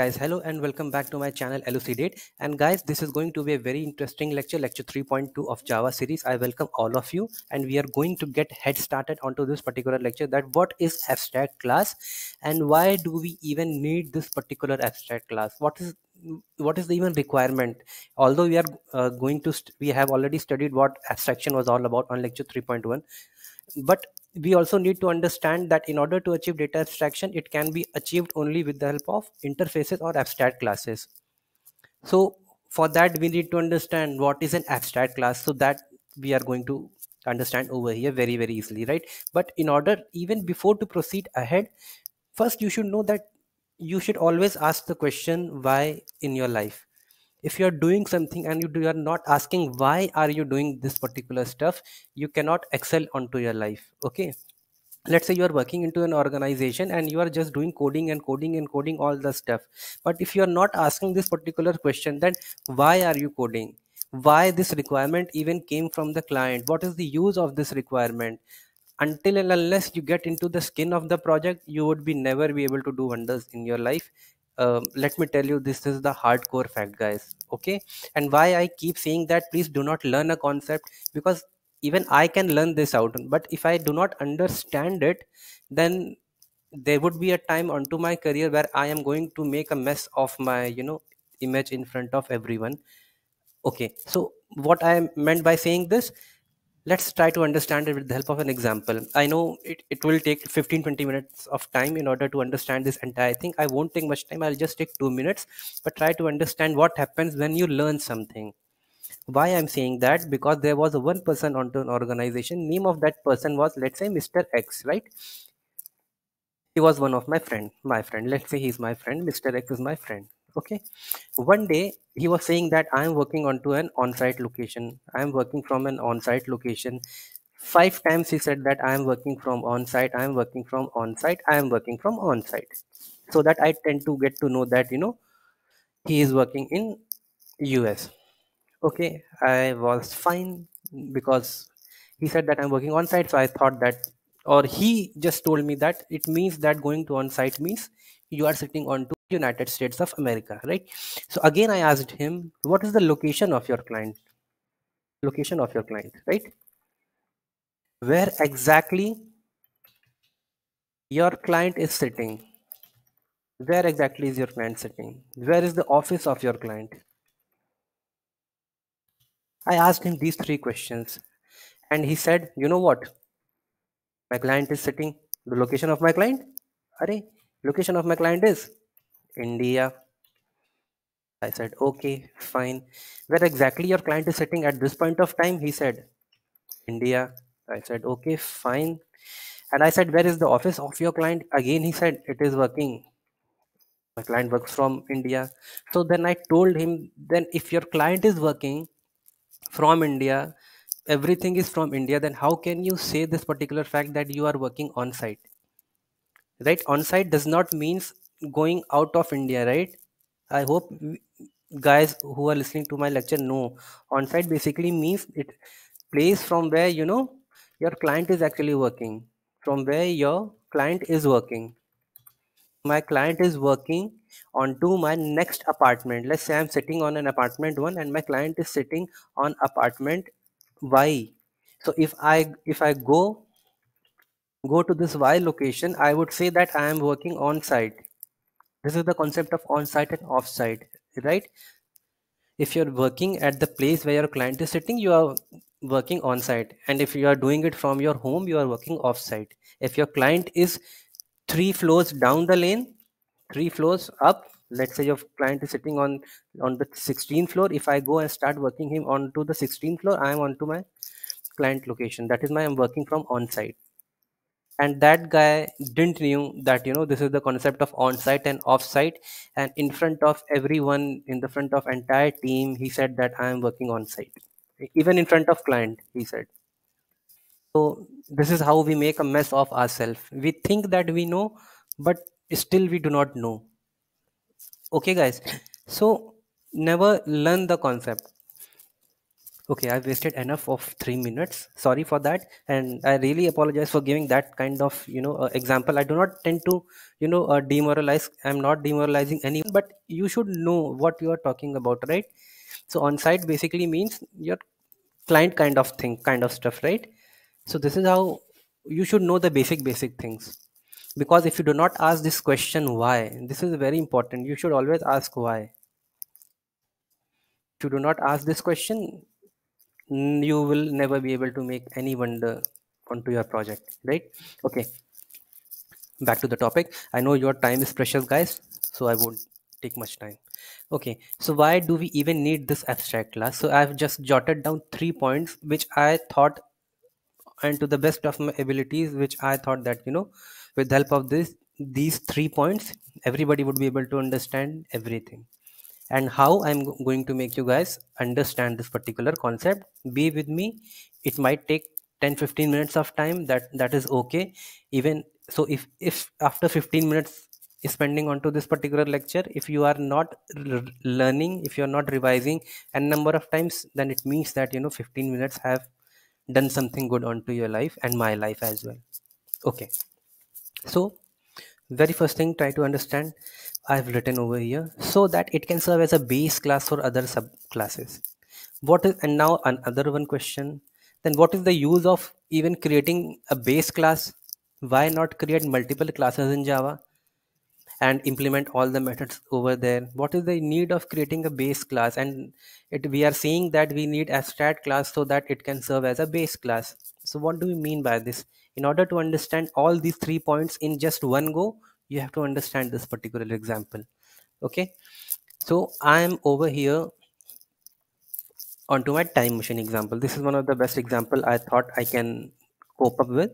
guys hello and welcome back to my channel elucidate and guys this is going to be a very interesting lecture lecture 3.2 of java series i welcome all of you and we are going to get head started onto this particular lecture that what is abstract class and why do we even need this particular abstract class what is what is the even requirement although we are uh, going to we have already studied what abstraction was all about on lecture 3.1 but we also need to understand that in order to achieve data abstraction, it can be achieved only with the help of interfaces or abstract classes. So for that, we need to understand what is an abstract class. So that we are going to understand over here very, very easily, right? But in order, even before to proceed ahead, first you should know that you should always ask the question why in your life if you are doing something and you, do, you are not asking why are you doing this particular stuff you cannot excel onto your life okay let's say you are working into an organization and you are just doing coding and coding and coding all the stuff but if you are not asking this particular question then why are you coding why this requirement even came from the client what is the use of this requirement until and unless you get into the skin of the project you would be never be able to do wonders in your life uh, let me tell you this is the hardcore fact guys okay and why i keep saying that please do not learn a concept because even i can learn this out but if i do not understand it then there would be a time onto my career where i am going to make a mess of my you know image in front of everyone okay so what i meant by saying this let's try to understand it with the help of an example i know it, it will take 15 20 minutes of time in order to understand this entire thing i won't take much time i'll just take two minutes but try to understand what happens when you learn something why i'm saying that because there was a one person onto an organization name of that person was let's say mr x right he was one of my friend my friend let's say he's my friend mr x is my friend okay one day he was saying that i am working onto an on-site location i am working from an on-site location five times he said that i am working from on-site i am working from on-site i am working from on-site so that i tend to get to know that you know he is working in us okay i was fine because he said that i'm working on site so i thought that or he just told me that it means that going to on site means you are sitting on to United States of America, right? So again, I asked him, what is the location of your client? Location of your client, right? Where exactly your client is sitting? Where exactly is your client sitting? Where is the office of your client? I asked him these three questions and he said, you know what? My client is sitting. The location of my client? Array. Location of my client is India. I said, okay, fine. Where exactly your client is sitting at this point of time? He said, India. I said, okay, fine. And I said, where is the office of your client? Again, he said, it is working. My client works from India. So then I told him, then if your client is working from India, everything is from India, then how can you say this particular fact that you are working on site? Right? On site does not means going out of india right i hope guys who are listening to my lecture know on site basically means it place from where you know your client is actually working from where your client is working my client is working onto my next apartment let's say i'm sitting on an apartment one and my client is sitting on apartment y so if i if i go go to this y location i would say that i am working on site this is the concept of on-site and off-site, right? If you're working at the place where your client is sitting, you are working on-site. And if you are doing it from your home, you are working off-site. If your client is three floors down the lane, three floors up, let's say your client is sitting on on the 16th floor if i go and start working him onto the 16th floor i am onto my client location that is my i'm working from on site and that guy didn't knew that you know this is the concept of on-site and off-site and in front of everyone in the front of entire team he said that i am working on-site even in front of client he said so this is how we make a mess of ourselves we think that we know but still we do not know okay guys so never learn the concept Okay, I've wasted enough of three minutes. Sorry for that, and I really apologize for giving that kind of you know uh, example. I do not tend to you know uh, demoralize. I'm not demoralizing anyone, but you should know what you are talking about, right? So on site basically means your client kind of thing, kind of stuff, right? So this is how you should know the basic basic things, because if you do not ask this question why, this is very important. You should always ask why. If you do not ask this question, you will never be able to make any wonder onto your project right okay back to the topic i know your time is precious guys so i won't take much time okay so why do we even need this abstract class so i've just jotted down three points which i thought and to the best of my abilities which i thought that you know with the help of this these three points everybody would be able to understand everything and how i'm going to make you guys understand this particular concept be with me it might take 10 15 minutes of time that that is okay even so if if after 15 minutes spending onto this particular lecture if you are not learning if you are not revising a number of times then it means that you know 15 minutes have done something good onto your life and my life as well okay so very first thing try to understand I've written over here so that it can serve as a base class for other subclasses. What is and now another one question then what is the use of even creating a base class? Why not create multiple classes in Java and implement all the methods over there? What is the need of creating a base class? And it, we are seeing that we need a stat class so that it can serve as a base class. So what do we mean by this? In order to understand all these three points in just one go, you have to understand this particular example okay so i am over here onto my time machine example this is one of the best example i thought i can cope up with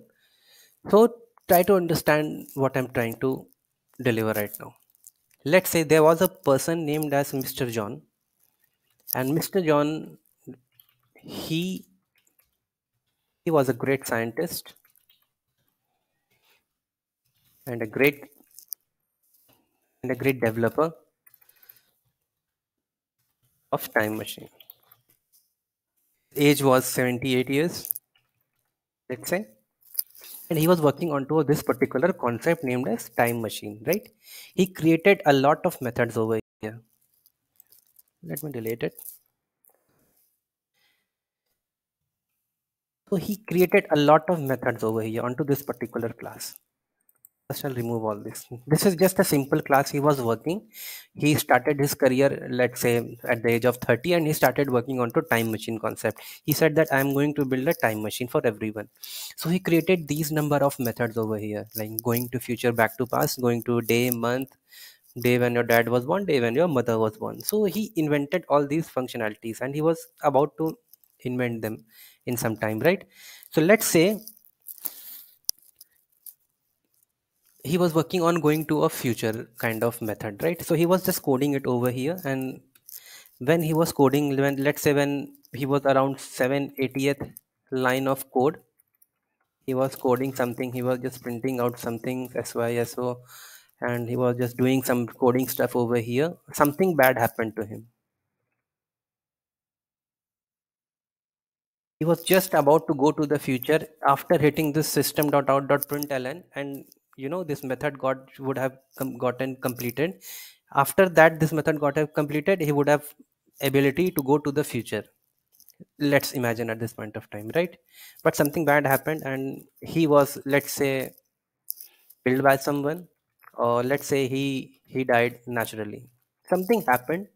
so try to understand what i'm trying to deliver right now let's say there was a person named as mr john and mr john he he was a great scientist and a great and a great developer of Time Machine. Age was 78 years, let's say. And he was working onto this particular concept named as time machine, right? He created a lot of methods over here. Let me delete it. So he created a lot of methods over here onto this particular class just I'll remove all this. This is just a simple class he was working. He started his career, let's say, at the age of 30, and he started working onto time machine concept. He said that I'm going to build a time machine for everyone. So he created these number of methods over here, like going to future, back to past, going to day, month, day when your dad was born, day when your mother was born. So he invented all these functionalities, and he was about to invent them in some time, right? So let's say he was working on going to a future kind of method right so he was just coding it over here and when he was coding when let's say when he was around 780th line of code he was coding something he was just printing out something syso and he was just doing some coding stuff over here something bad happened to him he was just about to go to the future after hitting this system.out.println and you know this method got would have com gotten completed after that this method got have completed he would have ability to go to the future let's imagine at this point of time right but something bad happened and he was let's say killed by someone or let's say he he died naturally something happened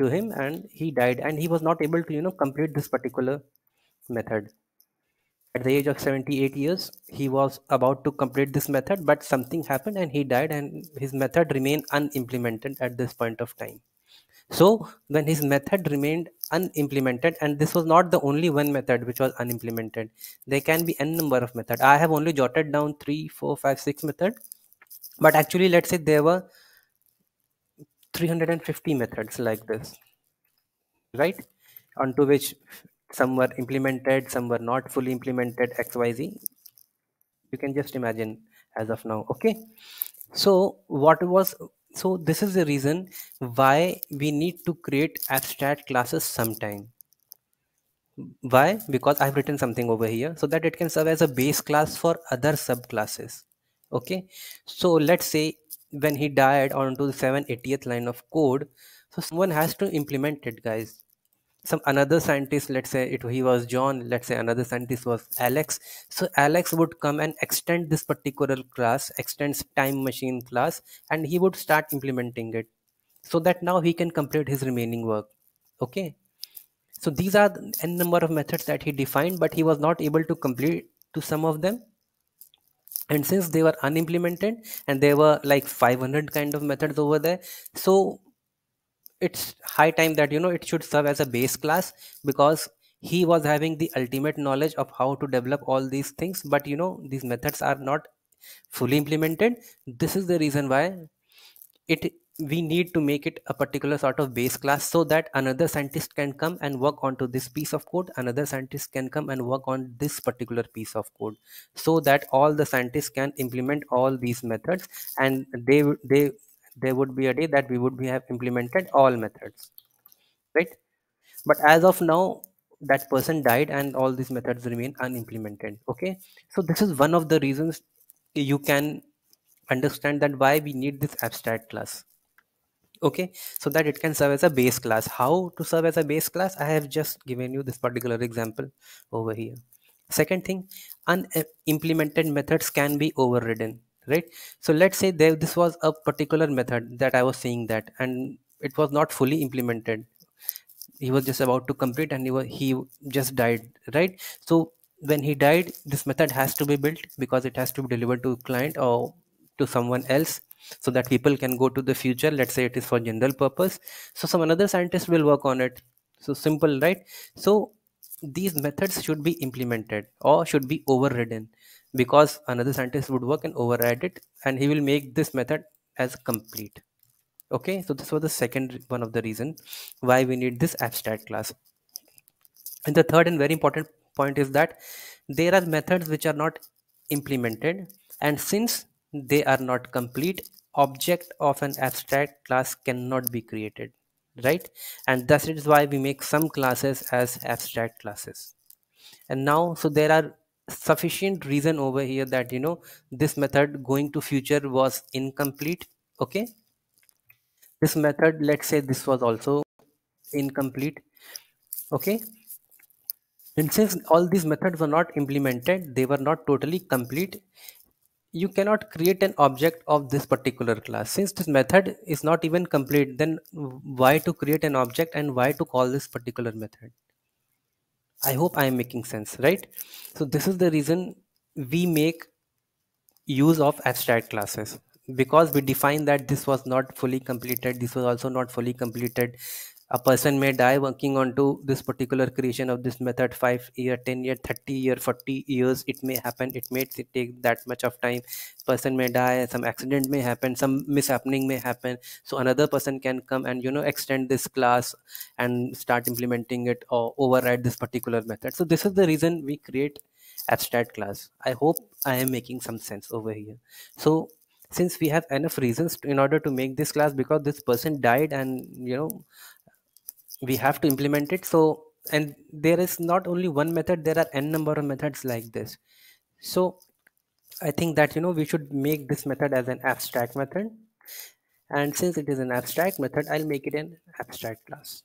to him and he died and he was not able to you know complete this particular method at the age of 78 years, he was about to complete this method, but something happened and he died, and his method remained unimplemented at this point of time. So, when his method remained unimplemented, and this was not the only one method which was unimplemented, there can be n number of methods. I have only jotted down three, four, five, six method, but actually, let's say there were 350 methods like this, right? Onto which some were implemented some were not fully implemented xyz you can just imagine as of now okay so what was so this is the reason why we need to create abstract classes sometime why because i've written something over here so that it can serve as a base class for other subclasses okay so let's say when he died onto the 780th line of code so someone has to implement it guys some another scientist let's say it he was john let's say another scientist was alex so alex would come and extend this particular class extends time machine class and he would start implementing it so that now he can complete his remaining work okay so these are n number of methods that he defined but he was not able to complete to some of them and since they were unimplemented and there were like 500 kind of methods over there so it's high time that you know it should serve as a base class because he was having the ultimate knowledge of how to develop all these things but you know these methods are not fully implemented this is the reason why it we need to make it a particular sort of base class so that another scientist can come and work onto this piece of code another scientist can come and work on this particular piece of code so that all the scientists can implement all these methods and they they there would be a day that we would be have implemented all methods right but as of now that person died and all these methods remain unimplemented okay so this is one of the reasons you can understand that why we need this abstract class okay so that it can serve as a base class how to serve as a base class i have just given you this particular example over here second thing unimplemented methods can be overridden right so let's say there this was a particular method that i was saying that and it was not fully implemented he was just about to complete and he was he just died right so when he died this method has to be built because it has to be delivered to client or to someone else so that people can go to the future let's say it is for general purpose so some another scientist will work on it so simple right so these methods should be implemented or should be overridden because another scientist would work and override it and he will make this method as complete okay so this was the second one of the reason why we need this abstract class and the third and very important point is that there are methods which are not implemented and since they are not complete object of an abstract class cannot be created right and thus it is why we make some classes as abstract classes and now so there are sufficient reason over here that you know this method going to future was incomplete okay this method let's say this was also incomplete okay and since all these methods were not implemented they were not totally complete you cannot create an object of this particular class since this method is not even complete then why to create an object and why to call this particular method i hope i am making sense right so this is the reason we make use of abstract classes because we define that this was not fully completed this was also not fully completed a person may die working on to this particular creation of this method 5 year 10 year 30 year 40 years it may happen it may take that much of time person may die some accident may happen some mishappening may happen so another person can come and you know extend this class and start implementing it or override this particular method so this is the reason we create abstract class i hope i am making some sense over here so since we have enough reasons to, in order to make this class because this person died and you know we have to implement it so and there is not only one method there are n number of methods like this so i think that you know we should make this method as an abstract method and since it is an abstract method i'll make it an abstract class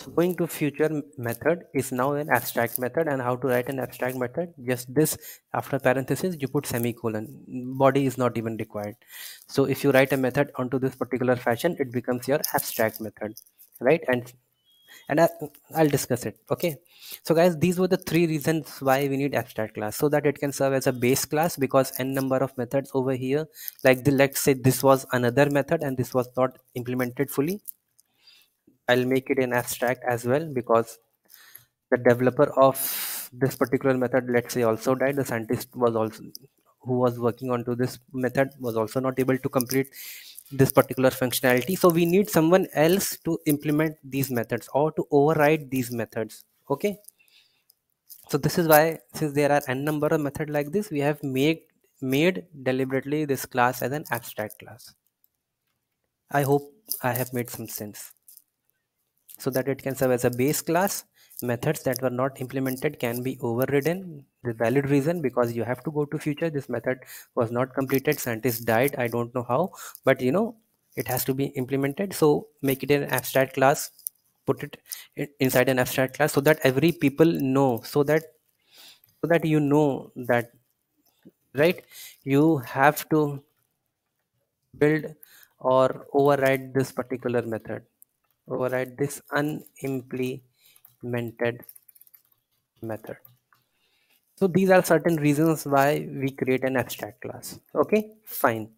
So going to future method is now an abstract method and how to write an abstract method just this after parenthesis you put semicolon body is not even required so if you write a method onto this particular fashion it becomes your abstract method right and and I, will discuss it okay so guys these were the three reasons why we need abstract class so that it can serve as a base class because n number of methods over here like the let's say this was another method and this was not implemented fully I'll make it an abstract as well because the developer of this particular method, let's say, also died. The scientist was also who was working onto this method was also not able to complete this particular functionality. So we need someone else to implement these methods or to override these methods. Okay. So this is why since there are n number of methods like this, we have made made deliberately this class as an abstract class. I hope I have made some sense so that it can serve as a base class methods that were not implemented can be overridden the valid reason because you have to go to future this method was not completed scientist died i don't know how but you know it has to be implemented so make it an abstract class put it inside an abstract class so that every people know so that so that you know that right you have to build or override this particular method override this unimplemented method. So these are certain reasons why we create an abstract class. Okay, fine.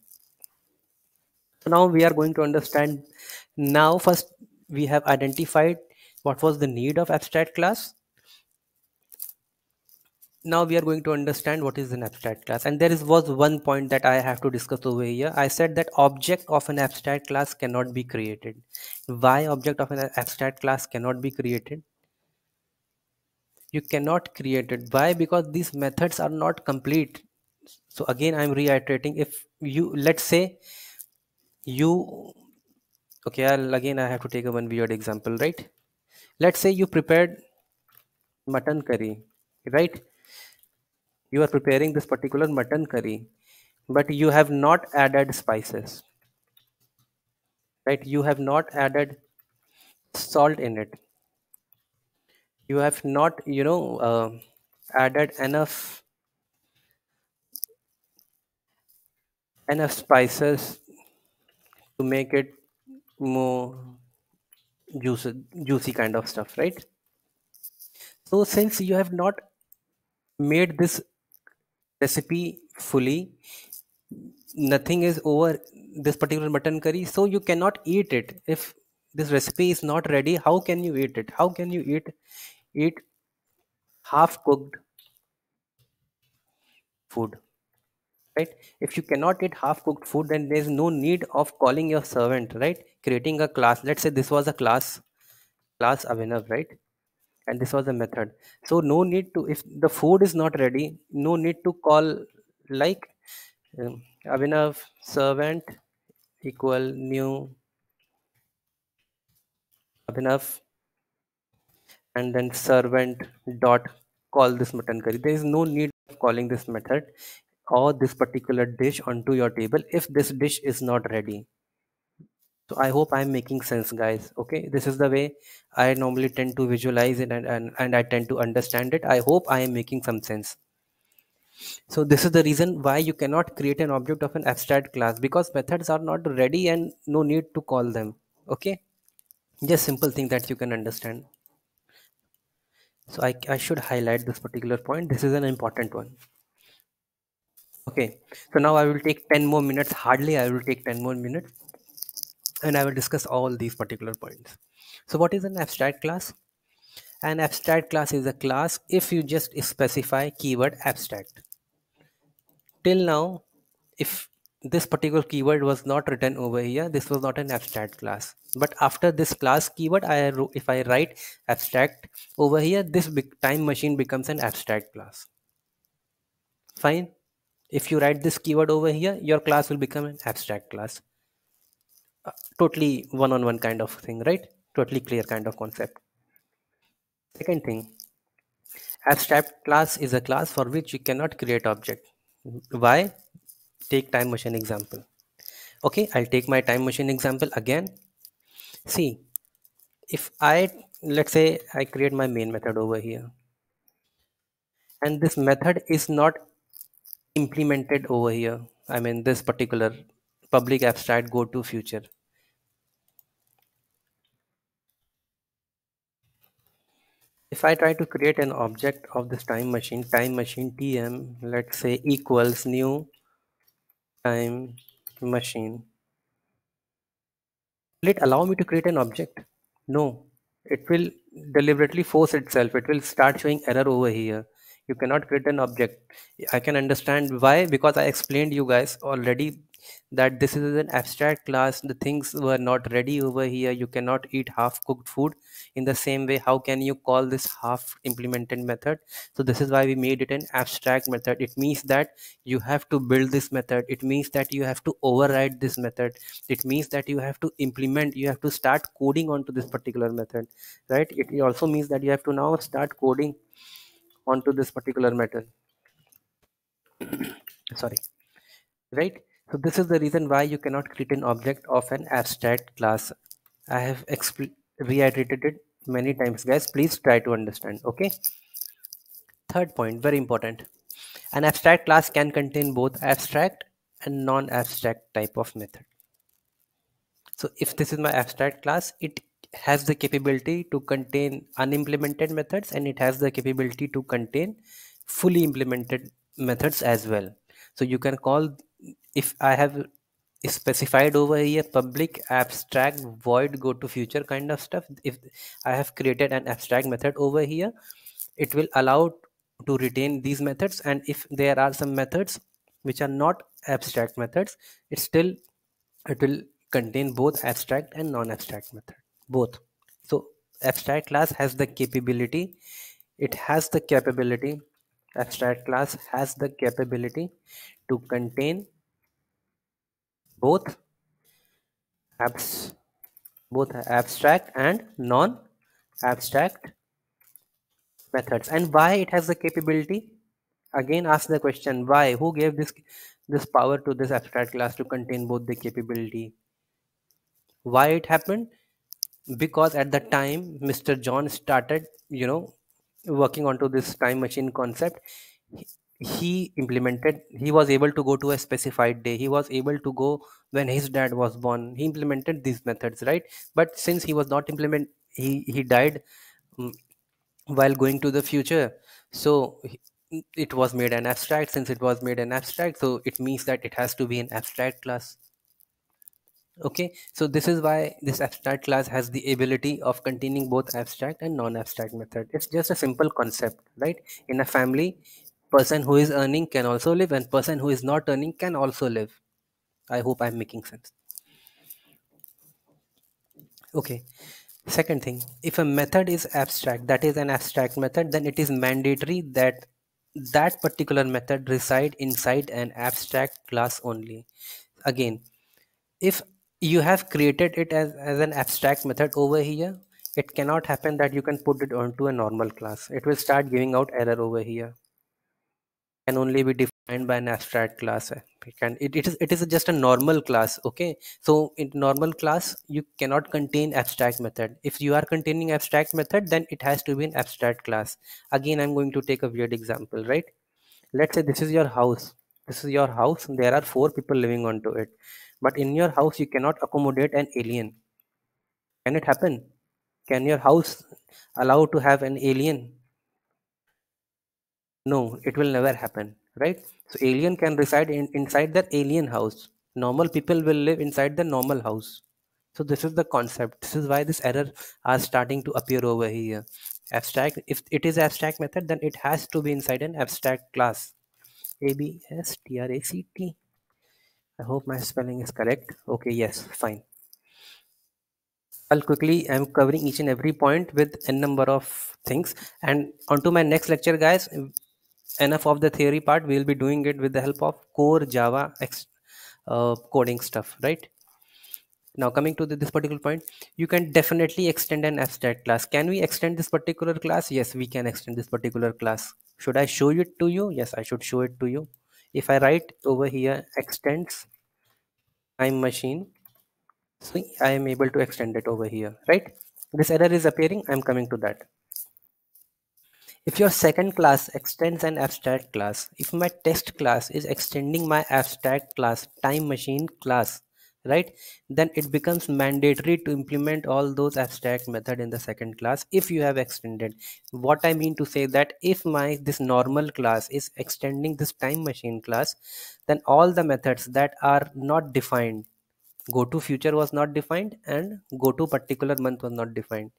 So now we are going to understand. Now first we have identified what was the need of abstract class now we are going to understand what is an abstract class and there is was one point that i have to discuss over here i said that object of an abstract class cannot be created why object of an abstract class cannot be created you cannot create it why because these methods are not complete so again i'm reiterating if you let's say you okay i'll again i have to take a one weird example right let's say you prepared mutton curry right you are preparing this particular mutton curry but you have not added spices right you have not added salt in it you have not you know uh, added enough enough spices to make it more juicy juicy kind of stuff right so since you have not made this recipe fully nothing is over this particular mutton curry so you cannot eat it if this recipe is not ready how can you eat it how can you eat eat half cooked food right if you cannot eat half cooked food then there's no need of calling your servant right creating a class let's say this was a class class abhinav right and this was the method so no need to if the food is not ready no need to call like um, abhinav servant equal new abhinav and then servant dot call this mutton curry there is no need of calling this method or this particular dish onto your table if this dish is not ready so i hope i'm making sense guys okay this is the way i normally tend to visualize it and, and, and i tend to understand it i hope i am making some sense so this is the reason why you cannot create an object of an abstract class because methods are not ready and no need to call them okay just simple thing that you can understand so I, I should highlight this particular point this is an important one okay so now i will take 10 more minutes hardly i will take 10 more minutes and I will discuss all these particular points. So what is an abstract class? An abstract class is a class if you just specify keyword abstract. Till now, if this particular keyword was not written over here, this was not an abstract class. But after this class keyword, I if I write abstract over here, this time machine becomes an abstract class. Fine. If you write this keyword over here, your class will become an abstract class totally one-on-one kind of thing right totally clear kind of concept second thing abstract class is a class for which you cannot create object why take time machine example okay i'll take my time machine example again see if i let's say i create my main method over here and this method is not implemented over here i mean this particular public abstract go to future if I try to create an object of this time machine, time machine tm, let's say equals new time machine. Will it allow me to create an object? No, it will deliberately force itself. It will start showing error over here. You cannot create an object. I can understand why because I explained you guys already that this is an abstract class the things were not ready over here you cannot eat half cooked food in the same way how can you call this half implemented method so this is why we made it an abstract method it means that you have to build this method it means that you have to override this method it means that you have to implement you have to start coding onto this particular method right it also means that you have to now start coding onto this particular method sorry right so this is the reason why you cannot create an object of an abstract class. I have reiterated it many times guys. Please try to understand. Okay. Third point, very important. An abstract class can contain both abstract and non-abstract type of method. So if this is my abstract class, it has the capability to contain unimplemented methods and it has the capability to contain fully implemented methods as well. So you can call if I have specified over here public abstract void go to future kind of stuff if i have created an abstract method over here it will allow to retain these methods and if there are some methods which are not abstract methods it still it will contain both abstract and non-abstract method both so abstract class has the capability it has the capability abstract class has the capability to contain both abs both abstract and non abstract methods and why it has the capability again ask the question why who gave this this power to this abstract class to contain both the capability why it happened because at the time mr john started you know working onto this time machine concept he implemented he was able to go to a specified day he was able to go when his dad was born he implemented these methods right but since he was not implement he he died mm, while going to the future so it was made an abstract since it was made an abstract so it means that it has to be an abstract class okay so this is why this abstract class has the ability of containing both abstract and non-abstract method it's just a simple concept right in a family person who is earning can also live and person who is not earning can also live i hope i'm making sense okay second thing if a method is abstract that is an abstract method then it is mandatory that that particular method reside inside an abstract class only again if you have created it as, as an abstract method over here it cannot happen that you can put it onto a normal class it will start giving out error over here can only be defined by an abstract class eh? can it, it is it is just a normal class okay so in normal class you cannot contain abstract method if you are containing abstract method then it has to be an abstract class again i'm going to take a weird example right let's say this is your house this is your house there are four people living onto it but in your house you cannot accommodate an alien can it happen can your house allow to have an alien no it will never happen right so alien can reside in, inside their alien house normal people will live inside the normal house so this is the concept this is why this error are starting to appear over here abstract if it is abstract method then it has to be inside an abstract class a b s t r a c t i hope my spelling is correct okay yes fine i'll quickly i'm covering each and every point with n number of things and on to my next lecture guys enough of the theory part we'll be doing it with the help of core java uh, coding stuff right now coming to the, this particular point you can definitely extend an abstract class can we extend this particular class yes we can extend this particular class should i show it to you yes i should show it to you if i write over here extends time machine so i am able to extend it over here right this error is appearing i'm coming to that if your second class extends an abstract class, if my test class is extending my abstract class, time machine class, right, then it becomes mandatory to implement all those abstract method in the second class if you have extended. What I mean to say that if my this normal class is extending this time machine class, then all the methods that are not defined go to future was not defined and go to particular month was not defined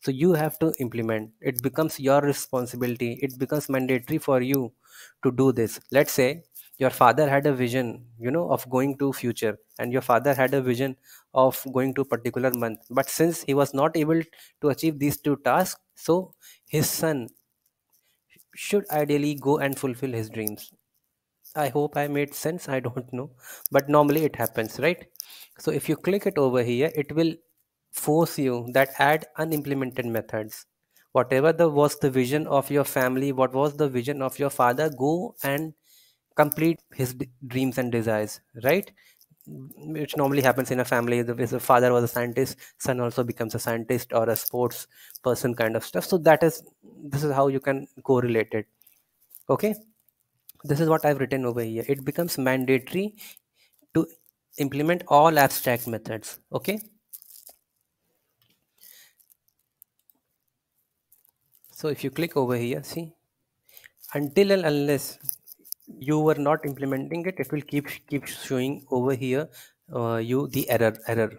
so you have to implement it becomes your responsibility it becomes mandatory for you to do this let's say your father had a vision you know of going to future and your father had a vision of going to particular month but since he was not able to achieve these two tasks so his son should ideally go and fulfill his dreams i hope i made sense i don't know but normally it happens right so if you click it over here it will force you that add unimplemented methods whatever the was the vision of your family what was the vision of your father go and complete his dreams and desires right which normally happens in a family if the father was a scientist son also becomes a scientist or a sports person kind of stuff so that is this is how you can correlate it okay this is what i've written over here it becomes mandatory implement all abstract methods okay so if you click over here see until and unless you were not implementing it it will keep keep showing over here uh, you the error error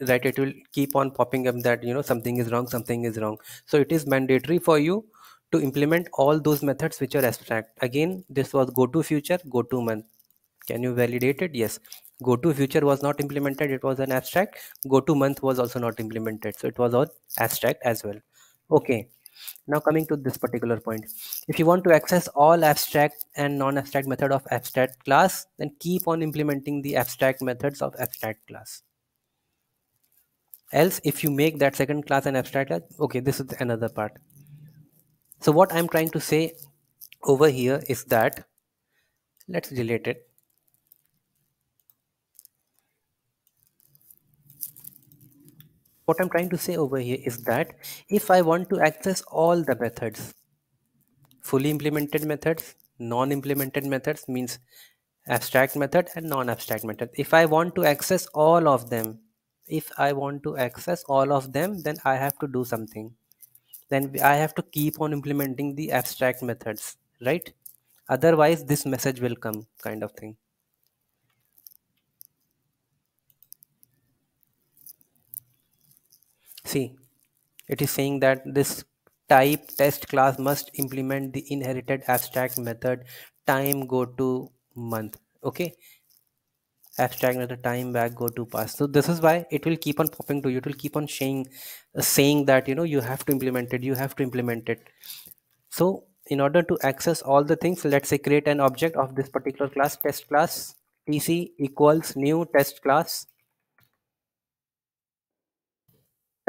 that it will keep on popping up that you know something is wrong something is wrong so it is mandatory for you to implement all those methods which are abstract again this was go to future go to month can you validate it yes go to future was not implemented it was an abstract go to month was also not implemented so it was all abstract as well okay now coming to this particular point if you want to access all abstract and non-abstract method of abstract class then keep on implementing the abstract methods of abstract class else if you make that second class an abstract class okay this is another part so what i'm trying to say over here is that let's delete it what I'm trying to say over here is that if I want to access all the methods, fully implemented methods, non-implemented methods means abstract method and non-abstract method. If I want to access all of them, if I want to access all of them, then I have to do something. Then I have to keep on implementing the abstract methods, right? Otherwise, this message will come kind of thing. See, it is saying that this type test class must implement the inherited abstract method time go to month. Okay, abstract at time back go to pass. so this is why it will keep on popping to you it will keep on saying saying that you know you have to implement it you have to implement it so in order to access all the things let's say create an object of this particular class test class tc equals new test class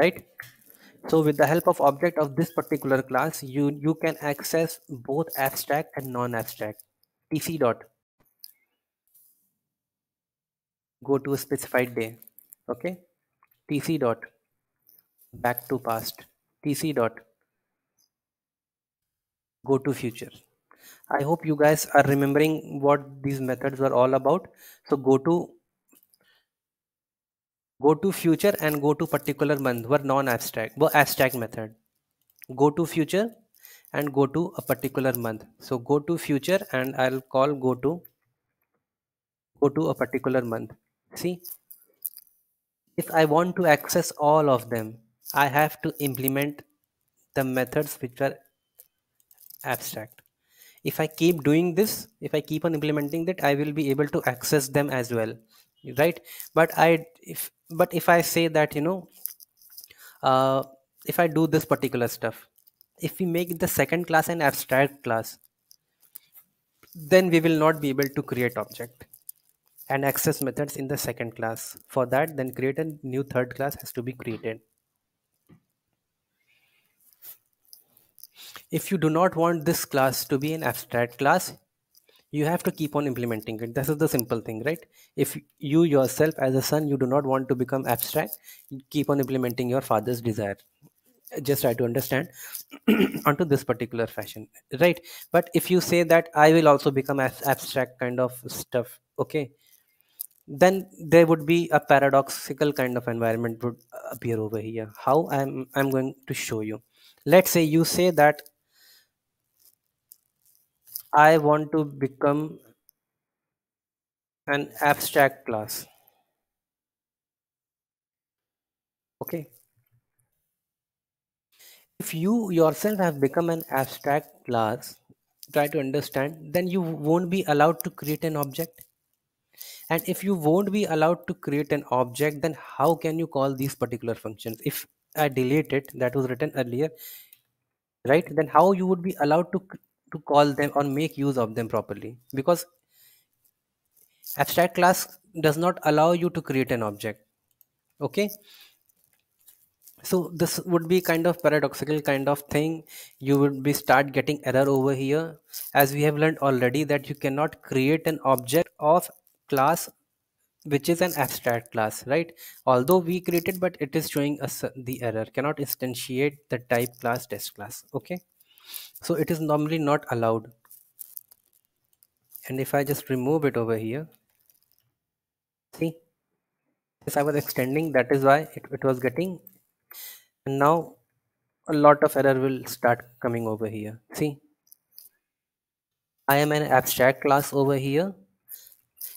right so with the help of object of this particular class you you can access both abstract and non-abstract tc dot go to a specified day okay tc dot back to past tc dot go to future i hope you guys are remembering what these methods were all about so go to go to future and go to particular month were non-abstract were abstract method go to future and go to a particular month so go to future and i'll call go to go to a particular month see if i want to access all of them i have to implement the methods which are abstract if i keep doing this if i keep on implementing that i will be able to access them as well right but i if but if i say that you know uh, if i do this particular stuff if we make the second class an abstract class then we will not be able to create object and access methods in the second class for that then create a new third class has to be created if you do not want this class to be an abstract class you have to keep on implementing it this is the simple thing right if you yourself as a son you do not want to become abstract keep on implementing your father's desire just try to understand onto this particular fashion right but if you say that i will also become as abstract kind of stuff okay then there would be a paradoxical kind of environment would appear over here how i'm i'm going to show you let's say you say that I want to become an abstract class. Okay. If you yourself have become an abstract class, try to understand, then you won't be allowed to create an object. And if you won't be allowed to create an object, then how can you call these particular functions? If I delete it, that was written earlier, right? Then how you would be allowed to to call them or make use of them properly because abstract class does not allow you to create an object okay so this would be kind of paradoxical kind of thing you would be start getting error over here as we have learned already that you cannot create an object of class which is an abstract class right although we created but it is showing us the error cannot instantiate the type class test class okay so it is normally not allowed and if I just remove it over here see this I was extending that is why it, it was getting and now a lot of error will start coming over here see I am an abstract class over here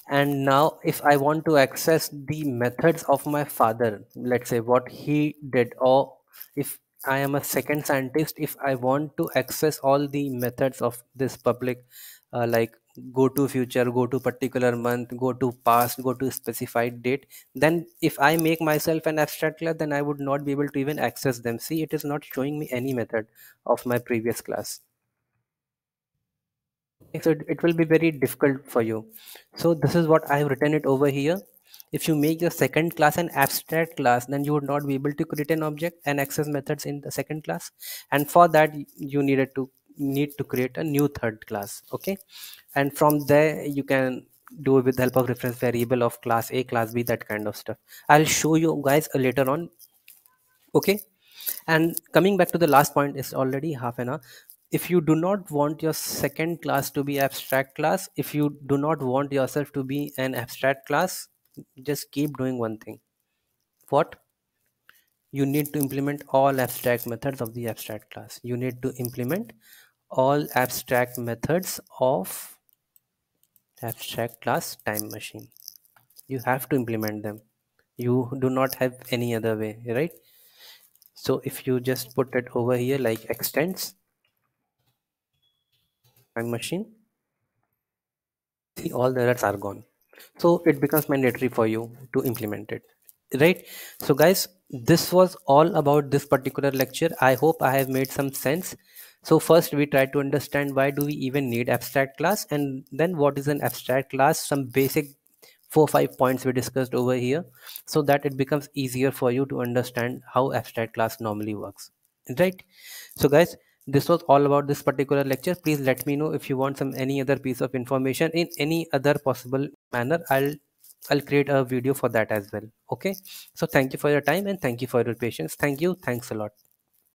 and now if I want to access the methods of my father let's say what he did or if I am a second scientist. If I want to access all the methods of this public, uh, like go to future, go to particular month, go to past, go to specified date, then if I make myself an abstract class, then I would not be able to even access them. See, it is not showing me any method of my previous class. So it, it will be very difficult for you. So this is what I have written it over here if you make the second class an abstract class then you would not be able to create an object and access methods in the second class and for that you needed to need to create a new third class okay and from there you can do with the help of reference variable of class a class b that kind of stuff i'll show you guys later on okay and coming back to the last point is already half an hour if you do not want your second class to be abstract class if you do not want yourself to be an abstract class just keep doing one thing what you need to implement all abstract methods of the abstract class you need to implement all abstract methods of abstract class time machine you have to implement them you do not have any other way right so if you just put it over here like extends time machine see all the errors are gone so it becomes mandatory for you to implement it right so guys this was all about this particular lecture i hope i have made some sense so first we try to understand why do we even need abstract class and then what is an abstract class some basic four five points we discussed over here so that it becomes easier for you to understand how abstract class normally works right so guys this was all about this particular lecture please let me know if you want some any other piece of information in any other possible manner i'll i'll create a video for that as well okay so thank you for your time and thank you for your patience thank you thanks a lot